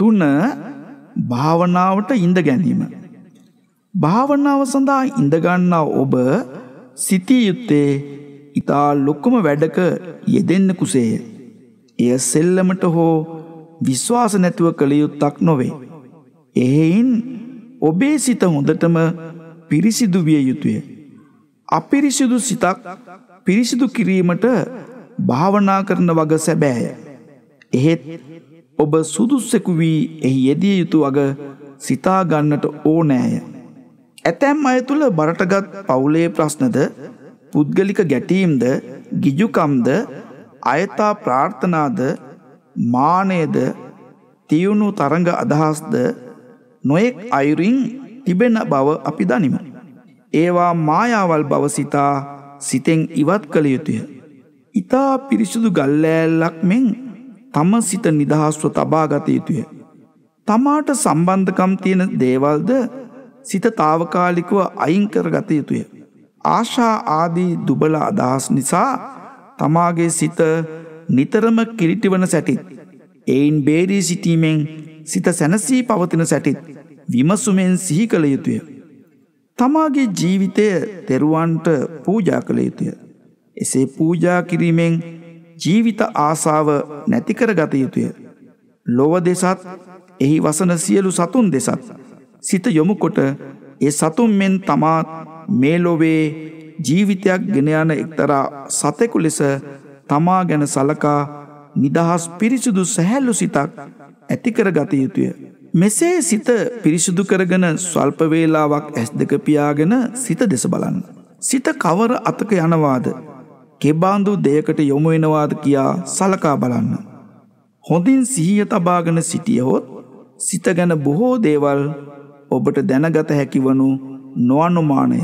තුන භාවනාවට ඉඳ ගැනීම. භාවනාව සඳහා ඉඳගන්නා ඔබ සිතිය යුත්තේ ඉතා ලොක්කම වැඩක යෙදෙන්න කුසේය. එය සෙල්ලමට හෝ විශ්වාස නැතුව කළ යුත්තක් නොවේ. එහෙයින් ඔබේ සිත හොඳටම පිරිසිදු විය යුතුය. අපිරිසිදු සිතක් පිරිසිදු කිරීමට භාවනා කරන වග සැබෑය. එහෙත් ඔබ සුදුස්සෙකු වී එහි යෙදිය යුතු අග සිතාගන්නට ඕනෑය. ඇතැම් අය තුළ බරටගත් පවුලේ ප්‍රශ්නද පුද්ගලික ගැටීම්ද ගිජුකම්ද අයතා ප්‍රාර්ථනාද මානයද තියුණු තරඟ අදහස්ද නොයෙක් අයුරින් තිබෙන බව අපි දනිම. ඒවා මායාවල් බවසිතා සිතෙන් ඉවත් කළ යුතුය. ඉතා පිරිසුදු ගල්ලෑල්ලක් මෙෙන් තම සිත නිදහස්ව තබාගත යුතුය. තමාට සම්බන්ධකම් තියෙන දේවල්ද සිත තාවකාලිකව අයිංකර ගත යුතුය. ආශා ආදී දුබල අදහස් නිසා තමාගේ සිත නිතරම කිරිටිවන සැටිත්. එයින් බේරී සිටීමෙන් සිත සැනසී පවතින සැටිත් විමසුමෙන් සිහි කළ යුතුය. තමාගේ ජීවිතය තෙරුවන්ට පූජා කළ යුතුය. එසේ පූජා කිරීමෙන් ජීවිත ආසාව නැතිකර ගත යුතුය. ලොව දෙසත් එහි වසන සියලු සතුන් දෙසත්. සිත යොමුකොට ඒ සතුන් මෙන් තමාත් මේ ලොවේ ජීවිතයක් ගෙනයන එක්තරා සතෙකු ලෙස තමා ගැන සලකා නිදහස් පිරිසුදු සැහැල්ලු සිතක් ඇතිකර ගත යුතුය. මෙසේ සිත පිරිසුදු කරගෙන ස්වල්පවේලාවක් ඇස් දෙක පියාගෙන සිත දෙස බලන්න. සිත කවර අතක යනවාද කෙබාඳු දෙයකට යොමු වෙනවාද කියා සලකා බලන්න. හොඳින් සිහිය තබාගෙන සිටියහොත් සිත ගැන බොහෝ දේවල් ඔබට දැනගත හැකිවනු නොවනුමානය.